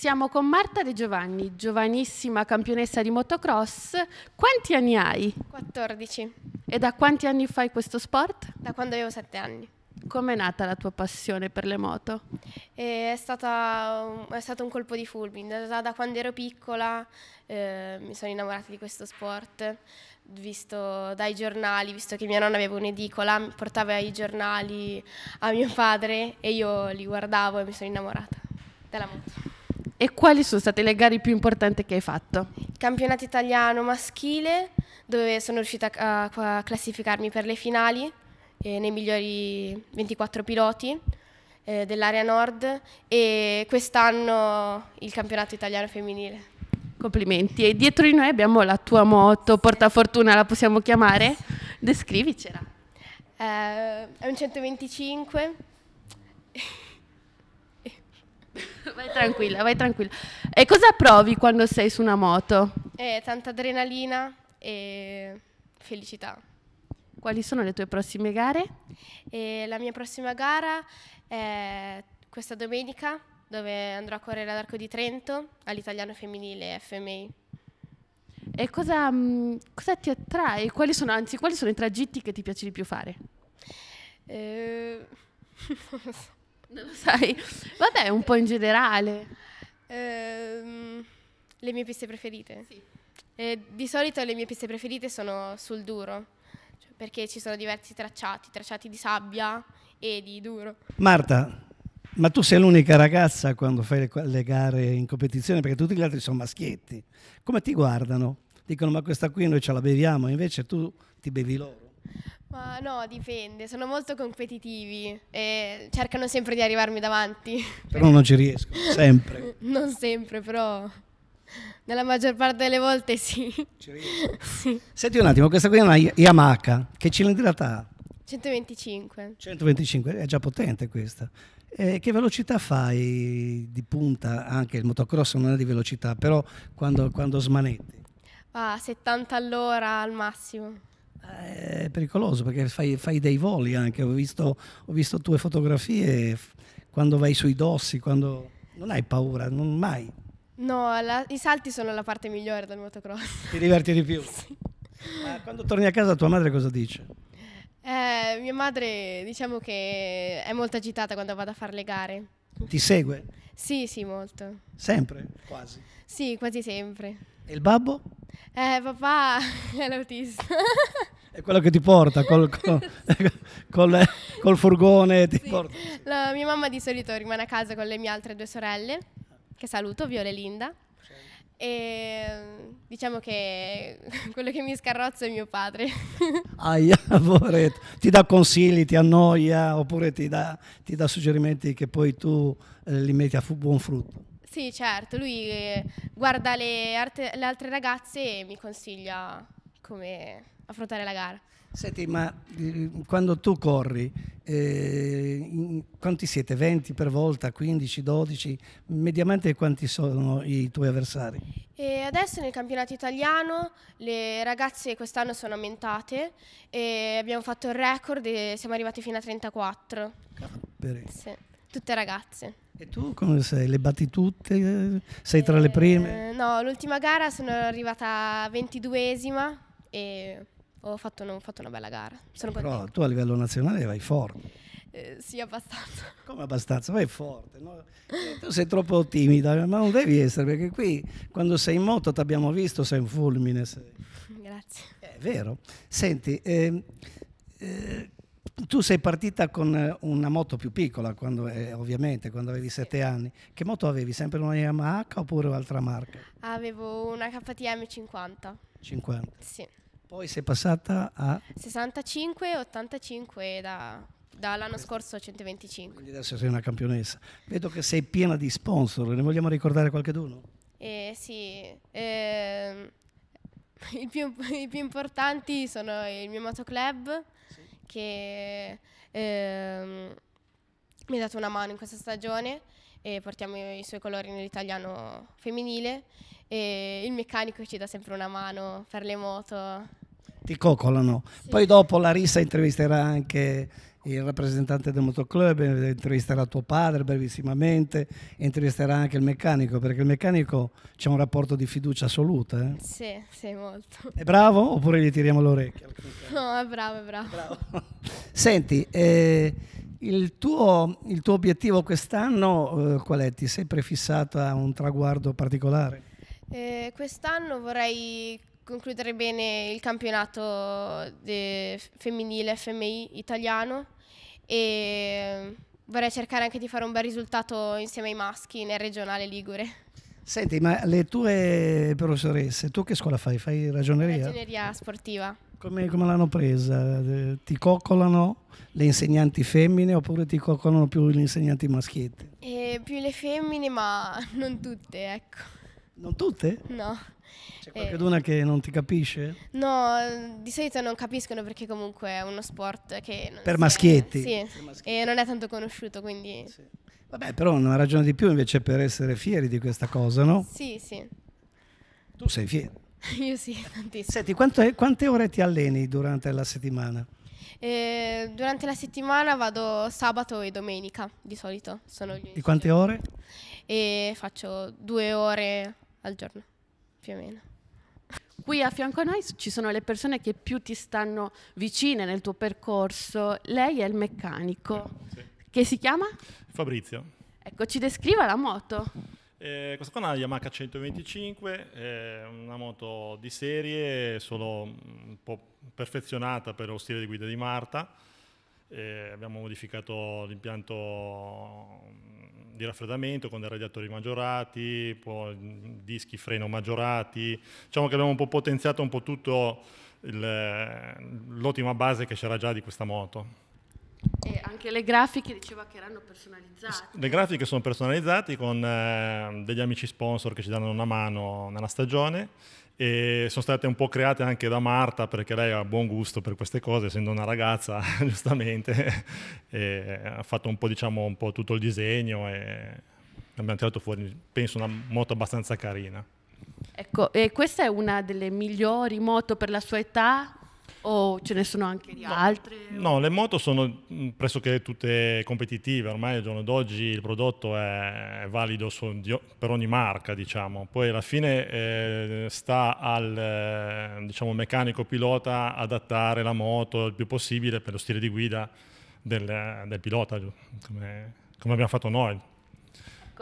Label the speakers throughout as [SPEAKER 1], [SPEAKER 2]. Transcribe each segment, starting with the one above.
[SPEAKER 1] Siamo con Marta De Giovanni, giovanissima campionessa di
[SPEAKER 2] motocross. Quanti anni hai?
[SPEAKER 3] 14.
[SPEAKER 2] E da quanti anni fai questo sport?
[SPEAKER 3] Da quando avevo 7 anni.
[SPEAKER 2] Com'è nata la tua passione per le moto?
[SPEAKER 3] È, stata, è stato un colpo di fulmine. Da, da quando ero piccola eh, mi sono innamorata di questo sport, visto dai giornali, visto che mia nonna aveva un'edicola, portava i giornali a mio padre e io li guardavo e mi sono innamorata della moto.
[SPEAKER 2] E quali sono state le gare più importanti che hai fatto?
[SPEAKER 3] Campionato italiano maschile, dove sono riuscita a classificarmi per le finali, eh, nei migliori 24 piloti eh, dell'area nord e quest'anno il campionato italiano femminile.
[SPEAKER 2] Complimenti. E dietro di noi abbiamo la tua moto, portafortuna la possiamo chiamare? Descrivicela.
[SPEAKER 3] Eh, è un 125. vai tranquilla, vai
[SPEAKER 2] tranquilla. E cosa provi quando sei su una moto?
[SPEAKER 3] Eh, tanta adrenalina e felicità.
[SPEAKER 2] Quali sono le tue prossime gare?
[SPEAKER 3] Eh, la mia prossima gara è questa domenica dove andrò a correre all'Arco di Trento all'italiano femminile FMI.
[SPEAKER 2] E cosa, mh, mm, cosa ti attrae? Quali sono, anzi, quali sono i tragitti che ti piace di più fare?
[SPEAKER 3] Eh, non lo so. Non lo sai.
[SPEAKER 2] Vabbè, un po' in generale.
[SPEAKER 3] Ehm, le mie piste preferite? Sì. Eh, di solito le mie piste preferite sono sul duro, cioè perché ci sono diversi tracciati, tracciati di sabbia e di duro.
[SPEAKER 4] Marta, ma tu sei l'unica ragazza quando fai le gare in competizione, perché tutti gli altri sono maschietti. Come ti guardano? Dicono, ma questa qui noi ce la beviamo, invece tu ti bevi loro.
[SPEAKER 3] Ma no, dipende, sono molto competitivi e cercano sempre di arrivarmi davanti.
[SPEAKER 4] Però non ci riescono, sempre.
[SPEAKER 3] non sempre, però nella maggior parte delle volte sì. Ci riesco. Senti un attimo, questa
[SPEAKER 4] qui è una Yamaha, che cilindrata ha?
[SPEAKER 3] 125. 125, è già potente
[SPEAKER 4] questa. Eh, che velocità fai di punta? Anche il motocross non è di velocità, però quando, quando smanetti?
[SPEAKER 3] Ah, 70 all'ora al massimo.
[SPEAKER 4] Eh, è pericoloso perché fai, fai dei voli anche, ho visto, ho visto, tue fotografie quando vai sui dossi, quando... non hai paura, non mai.
[SPEAKER 3] No, la, i salti sono la parte migliore del motocross.
[SPEAKER 4] Ti diverti di più? Sì. Ma quando torni a casa tua madre cosa dice?
[SPEAKER 3] Eh, mia madre diciamo che è molto agitata quando vado a fare le gare. Ti segue? Sì, sì, molto.
[SPEAKER 4] Sempre? Quasi?
[SPEAKER 3] Sì, quasi sempre. E il babbo? Eh, papà è l'autista.
[SPEAKER 4] È quello che ti porta col, col, col, col furgone. Sì.
[SPEAKER 3] La mia mamma di solito rimane a casa con le mie altre due sorelle, che saluto, Viola e Linda. E diciamo che quello che mi scarrozza è mio padre.
[SPEAKER 4] Aia, poveretto. Ti dà consigli, ti annoia oppure ti dà, ti dà suggerimenti che poi tu eh, li metti a buon frutto?
[SPEAKER 3] Sì, certo, lui eh, guarda le, arte- le altre ragazze e mi consiglia come affrontare la gara. Senti, ma
[SPEAKER 4] mm, quando tu corri, eh, quanti siete? 20 per volta, 15, 12? Mediamente quanti sono i tuoi avversari?
[SPEAKER 3] E adesso nel campionato italiano le ragazze quest'anno sono aumentate e abbiamo fatto il record e siamo arrivati fino a 34.
[SPEAKER 4] Capere.
[SPEAKER 3] Sì. Tutte ragazze. E tu
[SPEAKER 4] come sei? Le batti tutte? Sei tra le eh, prime?
[SPEAKER 3] No, l'ultima gara sono arrivata 22esima e ho fatto, ho fatto una bella gara. Sono Però contenta.
[SPEAKER 4] tu a livello nazionale vai forte.
[SPEAKER 3] Eh, sì, abbastanza. Come abbastanza?
[SPEAKER 4] Vai forte. No? Eh, tu sei troppo timida, ma non devi essere, perché qui quando sei in moto ti abbiamo visto, sei un fulmine. Sei.
[SPEAKER 3] Grazie. Eh, è vero.
[SPEAKER 4] Senti, ehm, eh, tu sei partita con eh, una moto più piccola, quando, eh, ovviamente, quando avevi sette anni. Che moto avevi? Sempre una Yamaha oppure un'altra marca?
[SPEAKER 3] Avevo una KTM 50. 50? Sì. Poi sei
[SPEAKER 4] passata a...
[SPEAKER 3] 65, 85 da, dall'anno scorso 125. Quindi adesso sei
[SPEAKER 4] una campionessa. Vedo che sei piena di sponsor, ne vogliamo ricordare qualcheduno?
[SPEAKER 3] Eh sì, eh, i, più, i, più, importanti sono il mio motoclub, sì che ehm, mi ha dato una mano in questa stagione e portiamo i suoi colori nell'italiano femminile e il meccanico ci dà sempre una mano per le moto.
[SPEAKER 4] Ti coccolano. Sì. Poi dopo Larissa intervisterà anche il rappresentante del motoclub, intervisterà tuo padre brevissimamente, intervisterà anche il meccanico, perché il meccanico c'è un rapporto di fiducia assoluta. Eh?
[SPEAKER 3] Sì, sì, molto. È bravo
[SPEAKER 4] oppure gli tiriamo l'orecchio?
[SPEAKER 3] No, è bravo, è bravo. bravo.
[SPEAKER 4] Senti, eh, il, tuo, il, tuo, obiettivo quest'anno eh, qual è? Ti sei prefissato a un traguardo particolare?
[SPEAKER 3] Eh, quest'anno vorrei concludere bene il campionato femminile FMI italiano e mm, vorrei cercare anche di fare un bel risultato insieme ai maschi nel regionale Ligure. Senti, ma
[SPEAKER 4] le tue professoresse, tu che scuola fai? Fai ragioneria?
[SPEAKER 3] Ragioneria sportiva.
[SPEAKER 4] Come, come l'hanno presa? Eh, ti coccolano le insegnanti femmine oppure ti coccolano più gli insegnanti maschietti?
[SPEAKER 3] Eh, più le femmine, ma non tutte, ecco. Non tutte? No. C'è qualcuna
[SPEAKER 4] eh, che non ti capisce?
[SPEAKER 3] No, di solito non capiscono perché comunque è uno sport che... per
[SPEAKER 4] maschietti? È,
[SPEAKER 3] sì, per maschietti. e non è tanto conosciuto, quindi... Sì. Vabbè,
[SPEAKER 4] però una ragione di più invece per essere fieri di questa cosa, no? Sì, sì. Tu sei fiero?
[SPEAKER 3] Io sì, tantissimo. Senti, quante,
[SPEAKER 4] quante ore ti alleni durante la settimana?
[SPEAKER 3] Eh, durante la settimana vado sabato e domenica, di solito. Sono gli di quante ore? E faccio due ore al giorno, più o meno.
[SPEAKER 2] Qui a fianco a noi ci sono le persone che più ti stanno vicine nel tuo percorso. Lei è il meccanico, sì. che si chiama?
[SPEAKER 5] Fabrizio.
[SPEAKER 2] Ecco, ci descriva la moto.
[SPEAKER 5] Eh, questa qua è una Yamaha 125, è una moto di serie, solo un po' perfezionata per lo stile di guida di Marta. Eh, abbiamo modificato l'impianto di raffreddamento con dei radiatori maggiorati, dischi freno maggiorati, diciamo che abbiamo un po' potenziato un po' tutto l'ottima base che c'era già di questa moto.
[SPEAKER 2] E anche le grafiche diceva che erano personalizzate. Le
[SPEAKER 5] grafiche sono personalizzate con eh, degli amici sponsor che ci danno una mano nella stagione e sono state un po' create anche da Marta perché lei ha buon gusto per queste cose, essendo una ragazza giustamente, ha fatto un po', diciamo, un po' tutto il disegno e abbiamo tirato fuori, penso, una moto abbastanza carina.
[SPEAKER 2] Ecco, e questa è una delle migliori moto per la sua età, o ce ne sono anche di no, altre?
[SPEAKER 5] No, le moto sono mm, pressoché tutte competitive, ormai al giorno d'oggi il prodotto è valido per ogni marca, diciamo. Poi alla fine eh, sta al eh, diciamo, meccanico pilota adattare la moto il più possibile per lo stile di guida del, del pilota, come, come abbiamo fatto noi.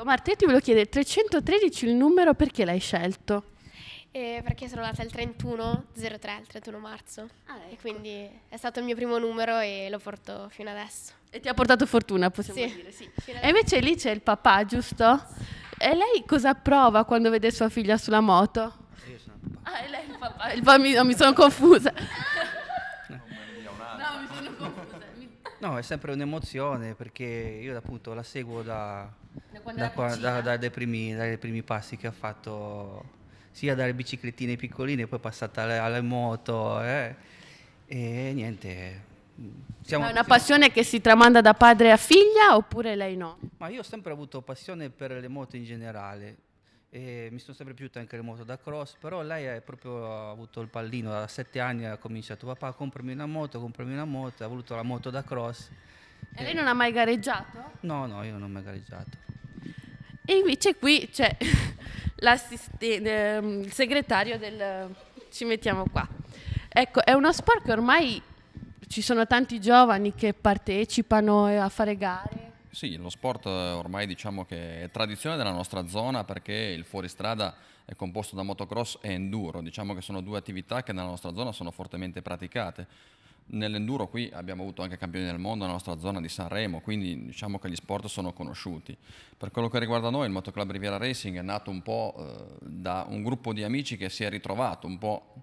[SPEAKER 2] Martè ti volevo chiedere, 313 il numero perché l'hai scelto?
[SPEAKER 3] Eh, perché sono nata il 31 03, il 31 marzo. Ah, ecco. E quindi è stato il mio primo numero e lo porto fino adesso. E ti ha portato fortuna, possiamo sì. dire, sì. E invece
[SPEAKER 2] lì c'è il papà, giusto? E lei cosa prova quando vede sua figlia sulla moto? io sono il papà. Ah, è lei il papà. Il bambino, mi sono confusa. no, mi sono confusa.
[SPEAKER 4] No, è sempre un'emozione perché io appunto la seguo da, da, da, dai primi, dai primi passi che ha fatto sia dalle biciclettine piccoline, poi passata alle, alle moto. Eh. E niente. Siamo, è una passione
[SPEAKER 2] che si tramanda da padre a figlia oppure lei no?
[SPEAKER 4] Ma io ho sempre avuto passione per le moto in generale. E mi sono sempre piaciute anche le moto da cross, però lei è proprio, avuto il pallino, da sette anni ha cominciato, papà comprami una moto, comprami una moto, ha voluto la moto da cross.
[SPEAKER 2] e lei non ha mai gareggiato?
[SPEAKER 4] No, no, io non ho mai gareggiato.
[SPEAKER 2] E invece qui c'è ehm, il segretario del... ci mettiamo qua. Ecco, è uno sport che ormai ci sono tanti giovani che partecipano a fare gare.
[SPEAKER 1] Sì, lo sport eh, ormai diciamo che è tradizione della nostra zona perché il fuoristrada è composto da motocross e enduro, diciamo che sono due attività che nella nostra zona sono fortemente praticate. Nell'enduro qui abbiamo avuto anche campioni del mondo nella nostra zona di Sanremo, quindi diciamo che gli sport sono conosciuti. Per quello che riguarda noi, il Motoclub Riviera Racing è nato un po' eh, da un gruppo di amici che si è ritrovato un po'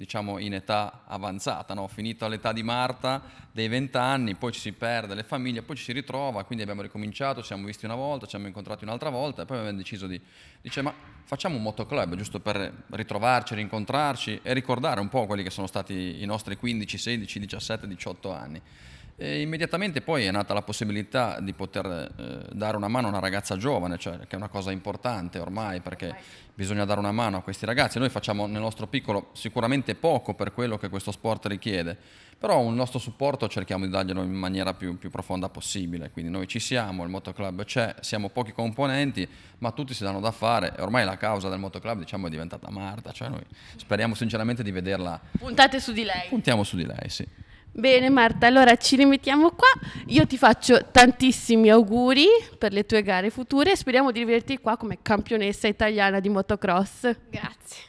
[SPEAKER 1] diciamo in età avanzata, no? finito all'età di Marta dei vent'anni, poi ci si perde le famiglie, poi ci si ritrova, quindi abbiamo ricominciato, ci siamo visti una volta, ci siamo incontrati un'altra volta e poi abbiamo deciso di, dice ma facciamo un motoclub giusto per ritrovarci, rincontrarci e ricordare un po' quelli che sono stati i nostri 15, 16, 17, 18 anni. E immediatamente poi è nata la possibilità di poter eh, dare una mano a una ragazza giovane, cioè, che è una cosa importante ormai perché ormai. bisogna dare una mano a questi ragazzi. Noi facciamo nel nostro piccolo sicuramente poco per quello che questo sport richiede, però un nostro supporto cerchiamo di darglielo in maniera più, più profonda possibile. Quindi noi ci siamo, il motoclub c'è, siamo pochi componenti, ma tutti si danno da fare. Ormai la causa del motoclub diciamo, è diventata Marta, cioè noi speriamo sinceramente di vederla.
[SPEAKER 2] Puntate su di lei.
[SPEAKER 1] Puntiamo su di lei, sì.
[SPEAKER 2] Bene Marta, allora ci rimettiamo qua. Io ti faccio tantissimi auguri per le tue gare future e speriamo di rivederti qua come campionessa italiana di motocross. Grazie.